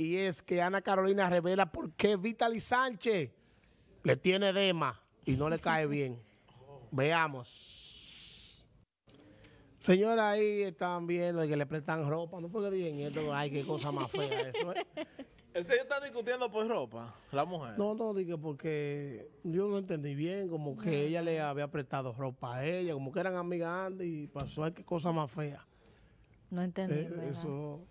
y es que Ana Carolina revela por qué Vitaly Sánchez le tiene edema y no le cae bien. Veamos. Señora, ahí están viendo que le prestan ropa. No porque digan esto, ay, qué cosa más fea eso. ¿eh? está discutiendo por ropa, la mujer? No, no, dije porque yo no entendí bien, como que ella le había prestado ropa a ella, como que eran amigas y pasó, ay, qué cosa más fea. No entendí. Eh, eso.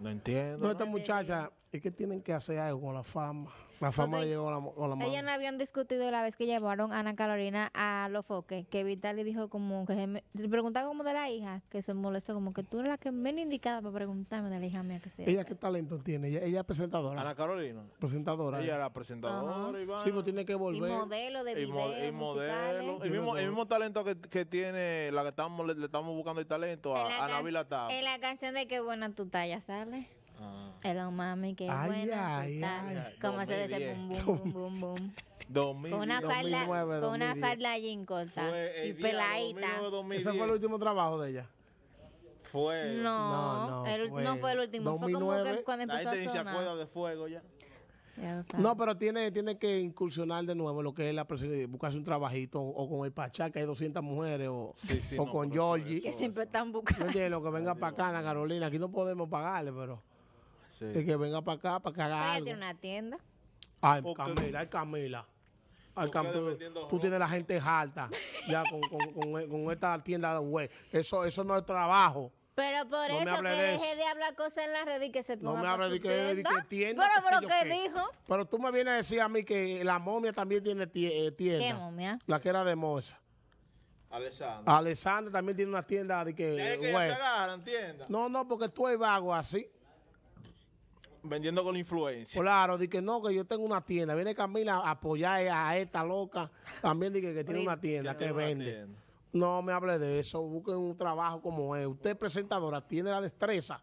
No entiendo. esta muchacha es que tienen que hacer algo con la fama. La pues fama llegó la, la mano. Ellas no habían discutido la vez que llevaron a Ana Carolina a los foques, que le dijo como que me, le preguntaba como de la hija, que se molestó como que tú eres la que menos indicada para preguntarme de la hija mía que sea. ¿Ella qué talento tiene? Ella, es presentadora. Ana Carolina. Presentadora. Ella era presentadora, Sí, pues tiene que volver. Y modelo de modelo. El mismo, talento que, tiene, la que estamos, le, estamos buscando el talento a, En la canción de Qué buena tu talla sale. Ah. mami, que bueno. como se ve ese bum, bum, bum, bum, Con una falda, con una falda jean y peladita. Ese fue el último trabajo de ella. Fue. No, no, no, fue. no fue el último. fue como que cuando empezó a sonar. se de fuego ya. ya no, pero tiene, tiene que incursionar de nuevo lo que es la buscarse un trabajito o, con el Pachá, que hay 200 mujeres, o, o con Georgie. que siempre están buscando. Oye, lo que venga para acá, Ana Carolina, aquí no podemos pagarle, pero de que venga para acá para que haga algo. una tienda. Ay, ah, Camila, ay, Camila. tú tienes la gente alta ya con, con- con- esta tienda de web. Eso, eso no es trabajo. Pero por eso que dejé de deje de hablar cosas en la red y que se No me de que, tienda. Pero, pero, ¿qué dijo? Pero tú me vienes a decir a mí que la momia también tiene eh, tienda. ¿Qué momia? La que era de Moza. Alessandra Alessandra también tiene una tienda de que. No, no, porque tú eres vago así vendiendo con influencia. Claro, di que no, que yo tengo una tienda. Viene Camila a apoyar a esta loca. También dije que, tiene una tienda que vende. No me hable de eso. Busquen un trabajo como es. Usted presentadora tiene la destreza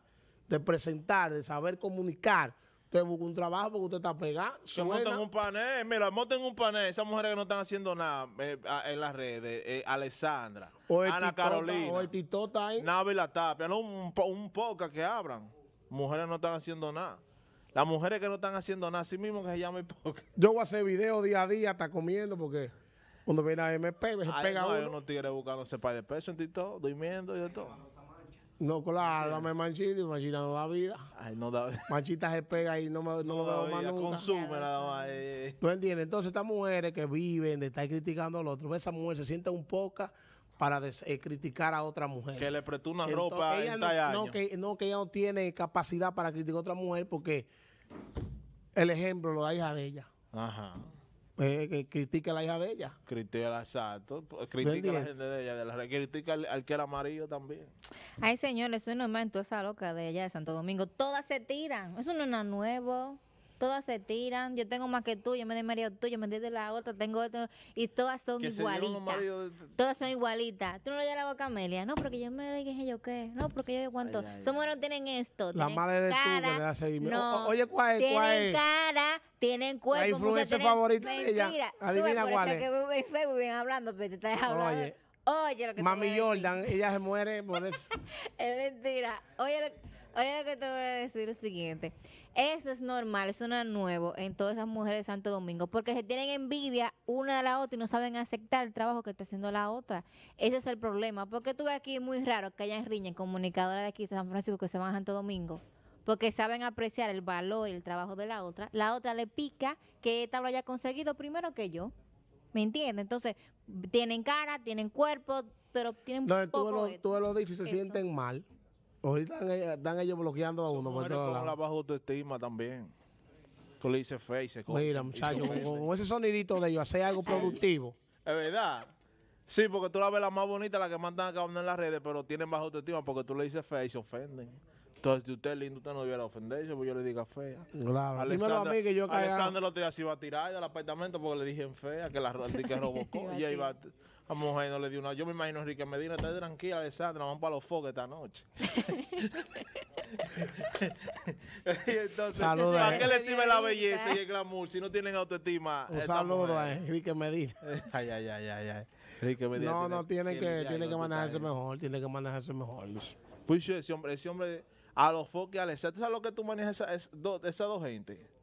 de presentar, de saber comunicar. Usted busca un trabajo porque usted está pegado. Se montan un panel. Eh, mira, monten un panel. Esas mujeres que no están haciendo nada eh, en las redes. Eh, Alessandra, Ana Carolina. O el titota ahí. Navi La Tapia. No, un, un poca que abran. Mujeres no están haciendo nada. Las mujeres que no están haciendo nada, así mismo que se llama hipócrita. Yo voy a hacer video día a día, hasta comiendo, porque cuando viene a MP, se pega uno. Hay unos tigres buscando ese par de peso en todo durmiendo y de todo. No, claro, dame manchita y manchita no da vida. Ay, no da vida. se pega y no, me, no, lo veo más nunca. Consume nada más. No eh, eh, eh. entiendes? Entonces, estas mujeres que viven de estar criticando al otro, esa mujer se siente un poca para eh, criticar a otra mujer. Que le prestó una ropa a no, no, que, no, ella no tiene capacidad para criticar a otra mujer porque el ejemplo lo da hija de ella. Ajá. Eh, que critica a la hija de ella. Critica, exacto. Critica a la gente de ella. De la, critica al, que era amarillo también. Ay, señores, eso es en Toda esa loca de ella de Santo Domingo. Todas se tiran. Eso no es nada nuevo todas se tiran, yo tengo más que tú, yo me di marido tú, yo me di de la otra, tengo otro. y todas son igualitas. Todas son igualitas. Tú no le das la boca a Amelia, no, porque yo me dije yo qué, no, porque yo cuánto. Somos mujeres no tienen esto. La tienen madre de cara, no, Oye, ¿cuál es? ¿cuál es? Tienen cara, tienen cuerpo. La influencia favorita de ella. Adivina cuál es. que bien hablando, pero pues, te estás hablando. Oye. Oye lo que Mami te Jordan, ella se muere por eso. es mentira. Oye oye lo que te voy a decir, lo siguiente. Eso es normal, eso no es nuevo en todas esas mujeres de Santo Domingo, porque se tienen envidia una a la otra y no saben aceptar el trabajo que está haciendo la otra. Ese es el problema, porque tú ves aquí muy raro que hayan riñas comunicadoras de aquí de San Francisco que se van a Santo Domingo porque saben apreciar el valor y el trabajo de la otra. La otra le pica que esta lo haya conseguido primero que yo. ¿Me entiendes? Entonces, tienen cara, tienen cuerpo, pero tienen no, poco... Tú lo, tú lo y se sienten mal. Ahorita están, ellos bloqueando a uno. con la baja autoestima también. Tú le dices face. Mira, muchachos, con, ese sonidito de ellos, hacer algo productivo. Es verdad. Sí, porque tú la ves la más bonita, la que mandan acá en las redes, pero tienen baja autoestima porque tú le dices face y se ofenden. Entonces, si usted es lindo, usted no debiera ofenderse, porque yo le diga fea. Claro, Alexander, dímelo a mí que yo Alexander lo así, iba a tirar del apartamento porque le dije en fea, que la que robocó. y ahí va, a mujer no le dio una. Yo me imagino Enrique Medina, está tranquila, Alexandra, vamos para los foques esta noche. entonces, Saluda, ¿para qué le sirve la belleza y el glamour si no tienen autoestima? Un saludo a Enrique Medina. ay, ay, ay, ay, ay. Enrique Medina. No, no, tiene, que, tiene que manejarse mejor, tiene que manejarse mejor. Pues ese hombre, ese hombre a los foques a ¿Tú sabes lo que tú manejas esas dos gentes?